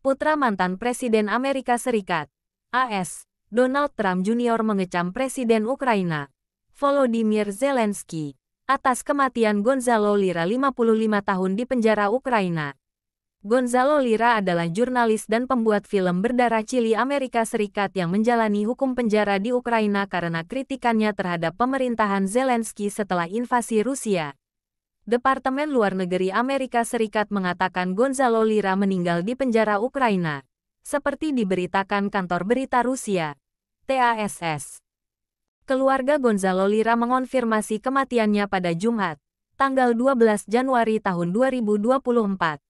putra mantan Presiden Amerika Serikat, AS, Donald Trump Jr. mengecam Presiden Ukraina, Volodymyr Zelensky, atas kematian Gonzalo Lira 55 tahun di penjara Ukraina. Gonzalo Lira adalah jurnalis dan pembuat film berdarah Chili Amerika Serikat yang menjalani hukum penjara di Ukraina karena kritikannya terhadap pemerintahan Zelensky setelah invasi Rusia. Departemen Luar Negeri Amerika Serikat mengatakan Gonzalo Lira meninggal di penjara Ukraina, seperti diberitakan kantor berita Rusia, TASS. Keluarga Gonzalo Lira mengonfirmasi kematiannya pada Jumat, tanggal 12 Januari tahun 2024.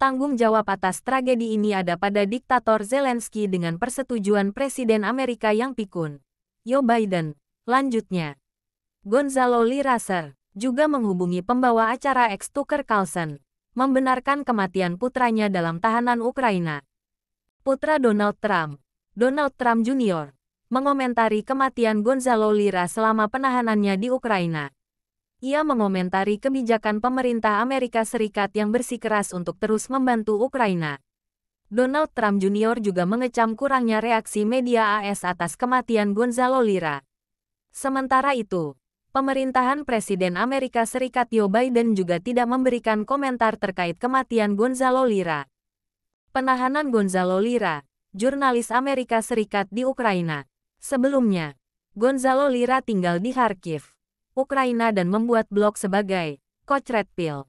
Tanggung jawab atas tragedi ini ada pada diktator Zelensky dengan persetujuan Presiden Amerika yang pikun, Joe Biden. Lanjutnya, Gonzalo Lira Sir juga menghubungi pembawa acara ex Tucker Carlson, membenarkan kematian putranya dalam tahanan Ukraina. Putra Donald Trump, Donald Trump Jr., mengomentari kematian Gonzalo Lira selama penahanannya di Ukraina. Ia mengomentari kebijakan pemerintah Amerika Serikat yang bersikeras untuk terus membantu Ukraina. Donald Trump Jr. juga mengecam kurangnya reaksi media AS atas kematian Gonzalo Lira. Sementara itu, pemerintahan Presiden Amerika Serikat Joe Biden juga tidak memberikan komentar terkait kematian Gonzalo Lira. Penahanan Gonzalo Lira, jurnalis Amerika Serikat di Ukraina. Sebelumnya, Gonzalo Lira tinggal di Kharkiv, Ukraina dan membuat blog sebagai Coach Red Pill.